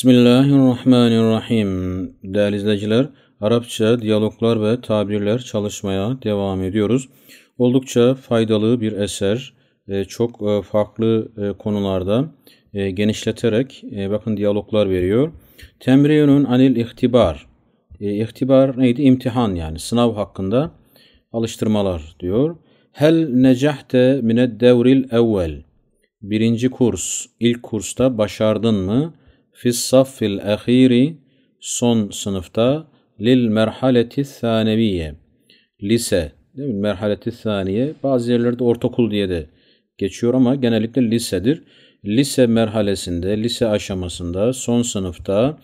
Bismillahirrahmanirrahim. Değerli izleyiciler, Arapça diyaloglar ve tabirler çalışmaya devam ediyoruz. Oldukça faydalı bir eser. E, çok e, farklı e, konularda genişleterek bakın diyaloglar veriyor. Temriyunun anil ihtibar. İhtibar neydi? İmtihan yani sınav hakkında alıştırmalar diyor. Hel necahte mined devril evvel. Birinci kurs, ilk kursta başardın mı? fissaffil ahiri son sınıfta lil merhaleti saniye lise değil mi? Merhaleti saniye bazı yerlerde ortaokul diye de geçiyor ama genellikle lisedir. Lise merhalesinde, lise aşamasında, son sınıfta,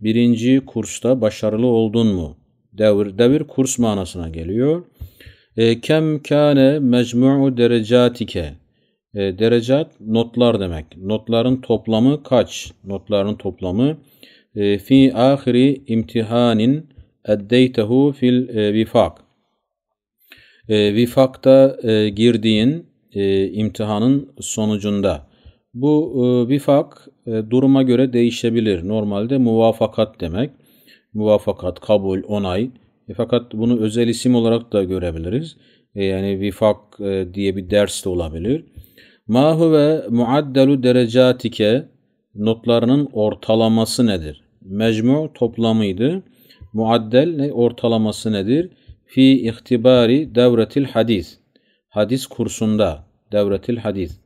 birinci kursta başarılı oldun mu? Devir, devir kurs manasına geliyor. E, kem kâne mecmu'u derecatike e, derecat notlar demek. Notların toplamı kaç? Notların toplamı e, fi ahiri imtihanin eddeytehu fil e, vifak. E, vifakta e, girdiğin e, imtihanın sonucunda. Bu e, vifak e, duruma göre değişebilir. Normalde muvafakat demek. Muvafakat, kabul, onay. E, fakat bunu özel isim olarak da görebiliriz. E, yani vifak e, diye bir ders de olabilir. Ma huve muaddelu derecatike notlarının ortalaması nedir? Mecmu toplamıydı. Muaddel ne? ortalaması nedir? Fi ihtibari devretil hadis. Hadis kursunda devretil hadis.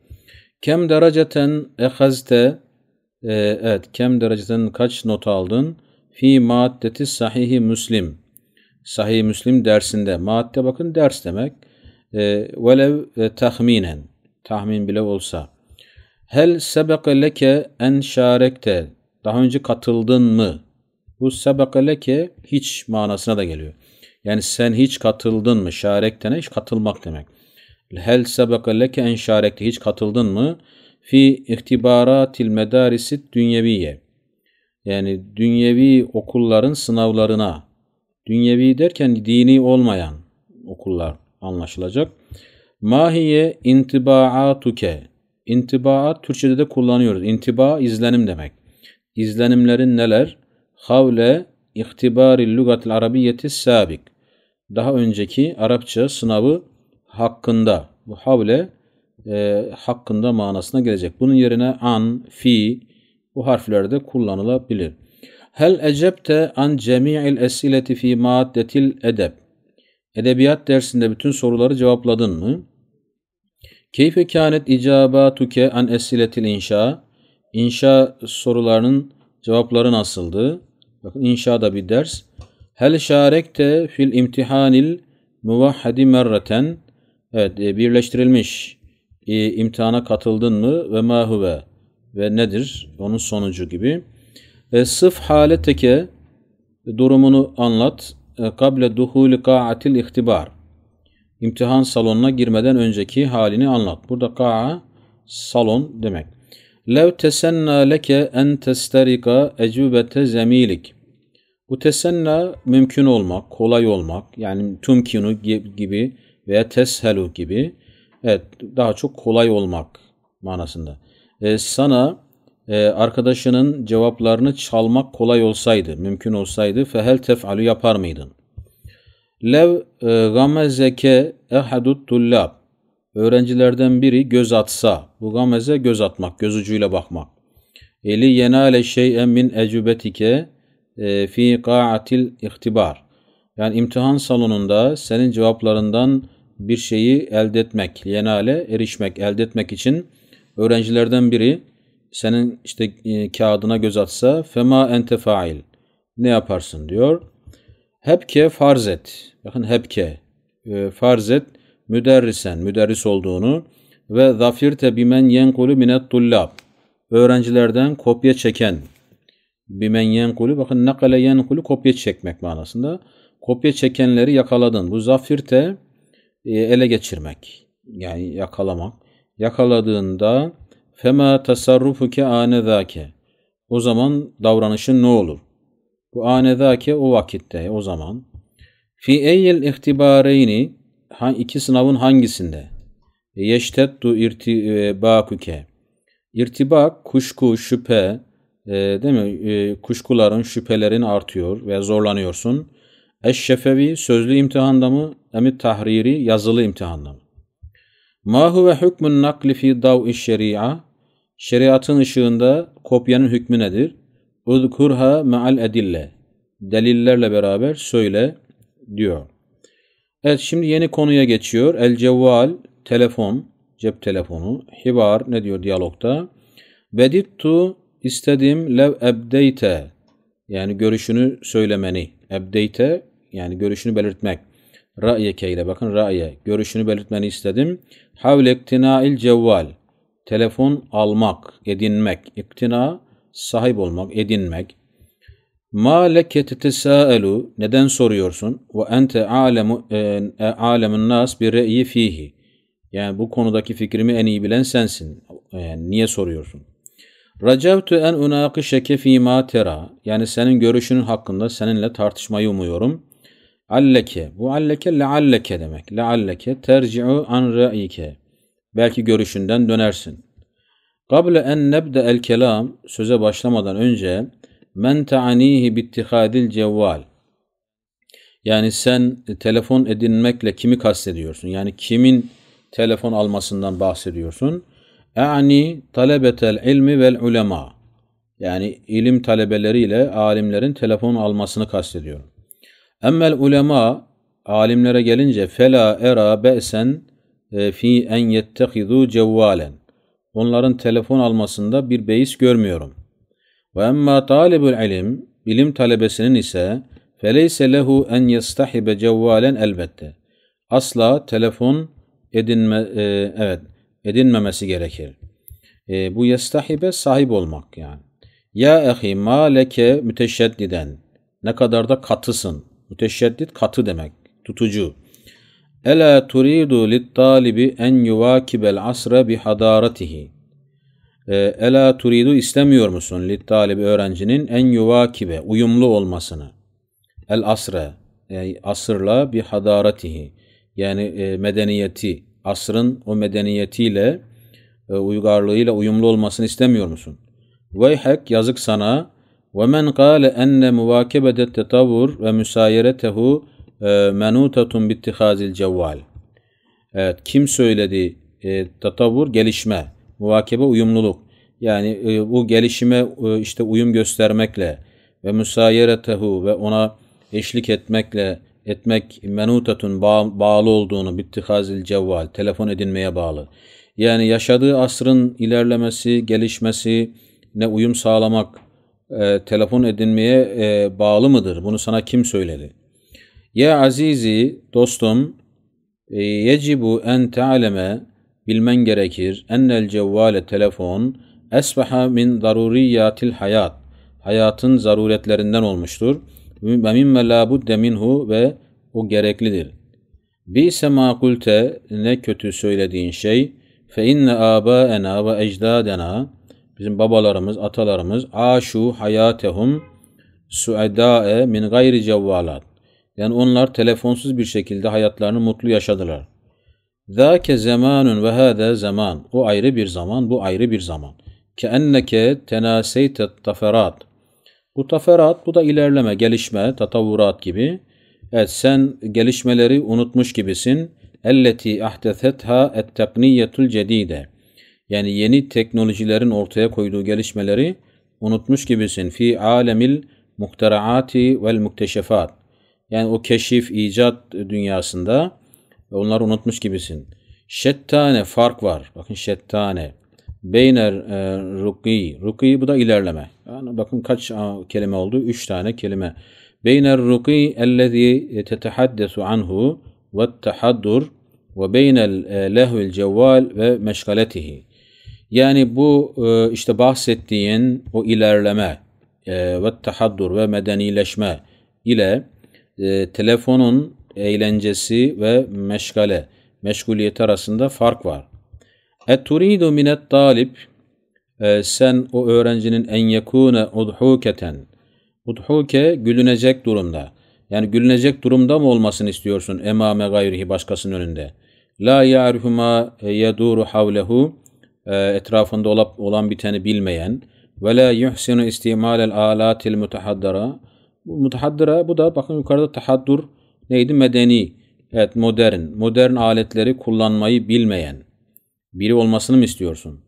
Kem dereceten ehazte e, evet kem dereceden kaç not aldın? Fi maddeti sahihi müslim. Sahih Müslim dersinde. Madde bakın ders demek. E, velev e, tahminen tahmin bile olsa. Hel sebeke leke en şarekte. Daha önce katıldın mı? Bu sebeke leke hiç manasına da geliyor. Yani sen hiç katıldın mı? şarekte ne? hiç katılmak demek. Hel sebeke leke en şarekte. Hiç katıldın mı? Fi ihtibaratil medarisit dünyeviye. Yani dünyevi okulların sınavlarına. Dünyevi derken dini olmayan okullar anlaşılacak. Mahiye intibaatuke. İntibaat Türkçe'de de kullanıyoruz. İntiba izlenim demek. İzlenimlerin neler? Havle ihtibari lügatil arabiyeti sabik. Daha önceki Arapça sınavı hakkında. Bu havle e, hakkında manasına gelecek. Bunun yerine an, fi bu harflerde kullanılabilir. Hel ecepte an cemi'il esileti fi maddetil edeb. Edebiyat dersinde bütün soruları cevapladın mı? Keyfe kânet icabatuke an esiletil inşa. İnşa sorularının cevapları nasıldı? Bakın inşa da bir ders. Hel şarekte fil imtihanil muvahhadi merraten. Evet e, birleştirilmiş. E, imtihana katıldın mı ve mahve ve nedir onun sonucu gibi. E, sıf haleteke durumunu anlat. قَبْلَ دُخُولِ قَاعَةِ ihtibar, İmtihan salonuna girmeden önceki halini anlat. Burada ka'a salon demek. لَوْ تَسَنَّا لَكَ اَنْ تَسْتَرِقَ اَجُوبَةَ زَم۪يلِكِ Bu tesenna mümkün olmak, kolay olmak. Yani tümkinu gibi veya teshelu gibi. Evet daha çok kolay olmak manasında. E, sana e, arkadaşının cevaplarını çalmak kolay olsaydı, mümkün olsaydı fehel tef'alu yapar mıydın? Lev e, gamezeke ehadut tullab Öğrencilerden biri göz atsa, bu gameze göz atmak, göz ucuyla bakmak. Eli yenale şey'en min ecubetike fi qa'atil ihtibar. Yani imtihan salonunda senin cevaplarından bir şeyi elde etmek, yenale erişmek, elde etmek için öğrencilerden biri senin işte e, kağıdına göz atsa fema ente fail. Ne yaparsın diyor. Hepke farz et. Bakın hepke. E, farz et müderrisen, müderris olduğunu ve zafirte bimen yenkulu minet tullab. Öğrencilerden kopya çeken. Bimen yenkulu bakın nakale yenkulu kopya çekmek manasında. Kopya çekenleri yakaladın. Bu zafirte e, ele geçirmek. Yani yakalamak. Yakaladığında Fema tasarrufuke anedake. O zaman davranışın ne olur? Bu anedake o vakitte, o zaman. Fi eyyel ihtibareyni iki sınavın hangisinde? Yeşteddu irtibakuke. E, İrtibak, kuşku, şüphe, e, değil mi? E, kuşkuların, şüphelerin artıyor ve zorlanıyorsun. Eşşefevi sözlü imtihanda mı? Emit tahriri yazılı imtihanda mı? Ma huve hükmün nakli fi dav'i şeria? Şeriatın ışığında kopyanın hükmü nedir? Udkurha ma'al edille. Delillerle beraber söyle diyor. Evet şimdi yeni konuya geçiyor. El cevval, telefon, cep telefonu. Hibar ne diyor diyalogta? Vedittu istedim lev ebdeyte. Yani görüşünü söylemeni. Ebdeyte yani görüşünü belirtmek. Ra'yeke ile bakın ra'ye görüşünü belirtmeni istedim. Havle iktinail cevval telefon almak, edinmek, İktina sahip olmak, edinmek. Ma leke tetesaelu neden soruyorsun? Ve ente alemu e, e alemun nas bir re'yi fihi. Yani bu konudaki fikrimi en iyi bilen sensin. Yani e, niye soruyorsun? Racevtu en unakişeke fîmâ tera. Yani senin görüşünün hakkında seninle tartışmayı umuyorum. Alleke. Bu alleke lealleke demek. Lealleke terci'u an ra'ike. Belki görüşünden dönersin. Kable en nebde el kelam söze başlamadan önce men ta'anihi bittihadil cevval. Yani sen telefon edinmekle kimi kastediyorsun? Yani kimin telefon almasından bahsediyorsun? E'ni talebetel ilmi vel ulema. Yani ilim talebeleriyle alimlerin telefon almasını kastediyorum. Emmel ulema alimlere gelince fela era be'sen e, fi en yettehidu cevvalen. Onların telefon almasında bir beis görmüyorum. Ve emma talibul ilim, bilim talebesinin ise feleyse lehu en yestahibe cevvalen elbette. Asla telefon edinme, e, evet, edinmemesi gerekir. E, bu yestahibe sahip olmak yani. Ya ehi ma leke müteşeddiden. Ne kadar da katısın. Müteşeddit katı demek. Tutucu. Ela turidu lit talibi en yuvakibel asra bi hadaratihi. E, ela turidu istemiyor musun lit talibi öğrencinin en yuvakibe uyumlu olmasını. El asra asırla bi hadaratihi yani e, medeniyeti asrın o medeniyetiyle e, uygarlığıyla uyumlu olmasını istemiyor musun? Veyhek yazık sana وَمَنْ قَالَ اَنَّ مُوَاكِبَةَ التَّطَوُّرْ وَمُسَايَرَتَهُ e, مَنُوتَةٌ بِاتِّخَازِ الْجَوَّالِ Evet, kim söyledi? E, tatavvur, gelişme, muvakebe, uyumluluk. Yani e, bu gelişime e, işte uyum göstermekle ve müsayeretehu ve ona eşlik etmekle etmek menutatun bağ, bağlı olduğunu bittihazil cevval telefon edinmeye bağlı. Yani yaşadığı asrın ilerlemesi, gelişmesi ne uyum sağlamak e, telefon edinmeye e, bağlı mıdır? Bunu sana kim söyledi? Ya azizi dostum e, yecibu en te'aleme bilmen gerekir ennel cevvale telefon esbaha min daruriyatil hayat hayatın zaruretlerinden olmuştur. Ve mimme la minhu ve o gereklidir. Bi sema kulte ne kötü söylediğin şey fe inne abaena ve ecdadena Bizim babalarımız, atalarımız aşu hayatehum suedae min gayri cevvalat. Yani onlar telefonsuz bir şekilde hayatlarını mutlu yaşadılar. Zâke zamanun ve hâde zaman. O ayrı bir zaman, bu ayrı bir zaman. Ke enneke tenâseyte taferat. Bu taferat, bu da ilerleme, gelişme, tatavvurat gibi. Evet sen gelişmeleri unutmuş gibisin. Elleti ahdesetha et tekniyetul cedide. Yani yeni teknolojilerin ortaya koyduğu gelişmeleri unutmuş gibisin. Fi alemil muhtaraati vel mukteşefat. Yani o keşif, icat dünyasında onları unutmuş gibisin. Şettane fark var. Bakın şettane. Beyner e, ruki. Ruki bu da ilerleme. Yani bakın kaç kelime oldu? Üç tane kelime. Beyner ruki ellezî tetehaddesu anhu ve tahaddur ve beynel e, lehül cevval ve meşgaletihi. Yani bu e, işte bahsettiğin o ilerleme e, ve tahaddur ve medenileşme ile e, telefonun eğlencesi ve meşgale, meşguliyet arasında fark var. Etturidu minet talib sen o öğrencinin en yekune udhuketen udhuke gülünecek durumda. Yani gülünecek durumda mı olmasını istiyorsun emame gayrihi başkasının önünde. La ya'rifu ma yeduru havlehu e, etrafında olup, olan biteni bilmeyen ve la yuhsinu istimalel alatil mutahaddara mutahaddara bu da bakın yukarıda tahaddur neydi medeni evet modern modern aletleri kullanmayı bilmeyen biri olmasını mı istiyorsun?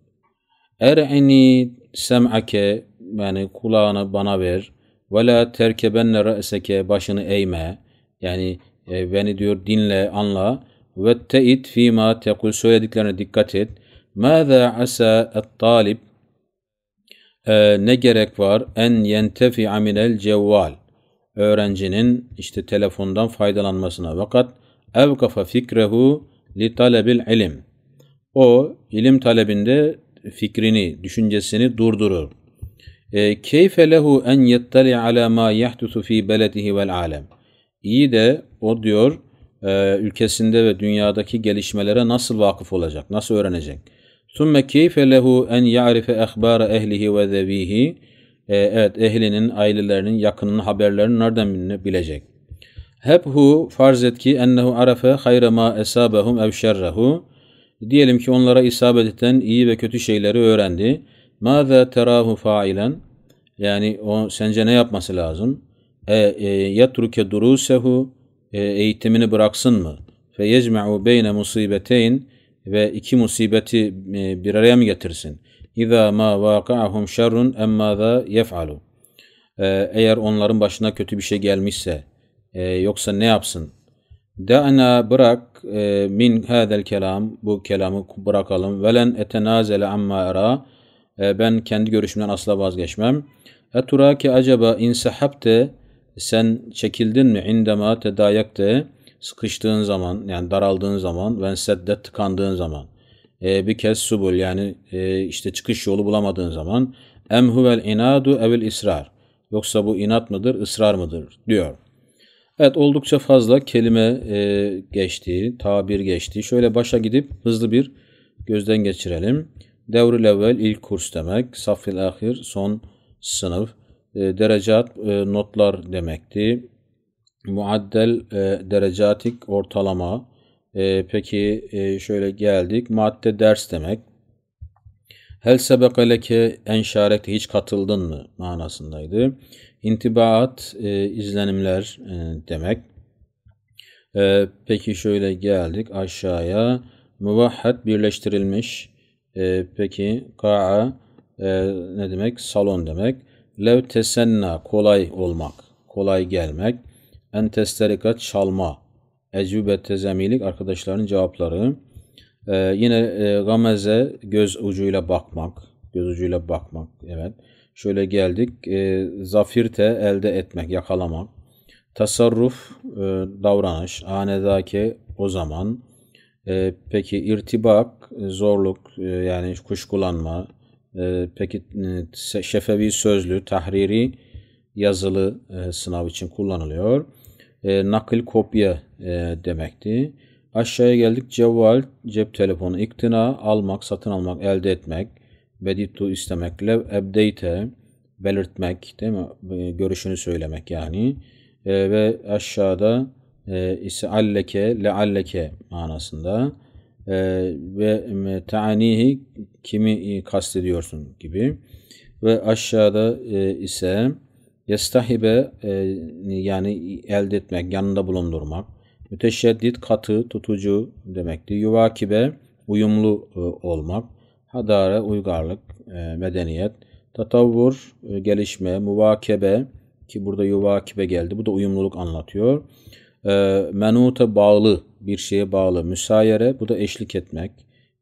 Er'ini sem'ake yani kulağını bana ver ve la terkebenne re'seke başını eğme yani e, beni diyor dinle anla ve te'it fima tekul söylediklerine dikkat et Mâzâ asâ et-talib ee, ne gerek var? En yentefi'a minel cevval. Öğrencinin işte telefondan faydalanmasına. Fakat evkafa fikrehu li talebil ilim. O ilim talebinde fikrini, düşüncesini durdurur. E, keyfe lehu en yettali ala ma yahdusu fi beledihi vel alem. İyi de o diyor e, ülkesinde ve dünyadaki gelişmelere nasıl vakıf olacak, nasıl öğrenecek? Sümme keyfe lehu en ya'rife ehbâre ehlihi ve zevihi. E, evet ehlinin, ailelerinin, yakınının haberlerini nereden bilecek? Hebhu farz et ki ennehu arafe hayra ma esabehum ev şerrehu. Diyelim ki onlara isabet eden iyi ve kötü şeyleri öğrendi. Mâze terahu failen. Yani o sence ne yapması lazım? E, e, yatruke durusehu e, eğitimini bıraksın mı? Fe yecme'u beyne musibeteyn ve iki musibeti e, bir araya mı getirsin? İza ma vaka'ahum şerrun emma da yef'alu. E, eğer onların başına kötü bir şey gelmişse e, yoksa ne yapsın? Da'na bırak e, min hadel kelam bu kelamı bırakalım. Velen etenazele amma era e, ben kendi görüşümden asla vazgeçmem. Etura ki acaba insahapte sen çekildin mi indema tedayakte sıkıştığın zaman yani daraldığın zaman ve sedde tıkandığın zaman e, bir kez subul yani e, işte çıkış yolu bulamadığın zaman em huvel inadu evil israr yoksa bu inat mıdır ısrar mıdır diyor. Evet oldukça fazla kelime e, geçti, tabir geçti. Şöyle başa gidip hızlı bir gözden geçirelim. Devrül evvel ilk kurs demek, safil ahir son sınıf, e, derecat e, notlar demekti. Muaddel e, derecatik ortalama. E, peki e, şöyle geldik. Madde ders demek. Hel sebeke leke en şarekte hiç katıldın mı manasındaydı. İntibaat e, izlenimler e, demek. E, peki şöyle geldik aşağıya. Muvahhat birleştirilmiş. E, peki ka'a e, ne demek? Salon demek. Lev tesenna kolay olmak, kolay gelmek entestarikat çalma, ecvübet tezemilik arkadaşların cevapları. Ee, yine e, gameze göz ucuyla bakmak, göz ucuyla bakmak evet. Şöyle geldik. E, zafirte elde etmek, yakalamak. Tasarruf e, davranış, anedaki o zaman. E, peki irtibak, e, zorluk e, yani kuşkulanma. E, peki e, şefevi sözlü, tahriri yazılı e, sınav için kullanılıyor e, nakil kopya e, demekti. Aşağıya geldik. Cevval, cep telefonu, iktina, almak, satın almak, elde etmek, bedittu istemek, lev update belirtmek, değil mi? E, görüşünü söylemek yani. E, ve aşağıda e, ise alleke, lealleke manasında e, ve taanihi kimi kastediyorsun gibi. Ve aşağıda e, ise Yestahibe e, yani elde etmek, yanında bulundurmak. Müteşeddit katı, tutucu demekti. Yuvakibe uyumlu e, olmak. Hadare uygarlık, e, medeniyet. Tatavvur e, gelişme, muvakebe ki burada yuvakibe geldi. Bu da uyumluluk anlatıyor. E, menute bağlı, bir şeye bağlı. Müsayere bu da eşlik etmek,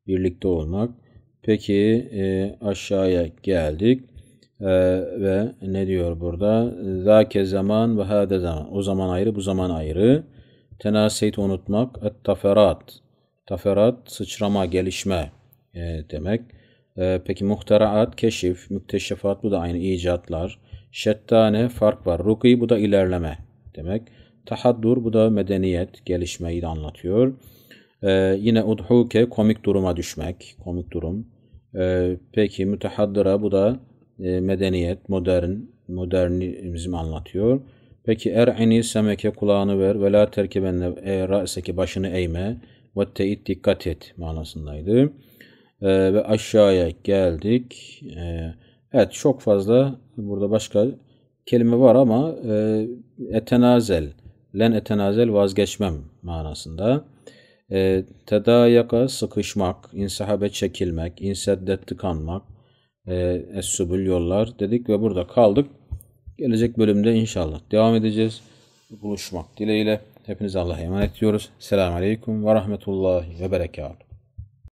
birlikte olmak. Peki e, aşağıya geldik. Ee, ve ne diyor burada? Zake zaman ve hade zaman. O zaman ayrı, bu zaman ayrı. Tenaseyt unutmak. Et taferat. Taferat sıçrama, gelişme e, demek. E, peki muhtaraat, keşif, mükteşefat bu da aynı icatlar. Şettane fark var. Ruki bu da ilerleme demek. Tahaddur bu da medeniyet, gelişmeyi de anlatıyor. Ee, yine udhuke komik duruma düşmek, komik durum. Ee, peki mütehaddıra bu da e, medeniyet, modern, modernizm anlatıyor. Peki er er'ini semeke kulağını ver ve la terkibenne e, ra'seki başını eğme ve teit dikkat et manasındaydı. E, ve aşağıya geldik. E, evet çok fazla burada başka kelime var ama e, etenazel, len etenazel vazgeçmem manasında. E, tedayaka sıkışmak, insahabe çekilmek, inseddet tıkanmak, e, Es-Subül yollar dedik ve burada kaldık. Gelecek bölümde inşallah devam edeceğiz. Buluşmak dileğiyle. Hepinize Allah'a emanet diyoruz. Selamun Aleyküm ve Rahmetullahi ve Berekatuhu.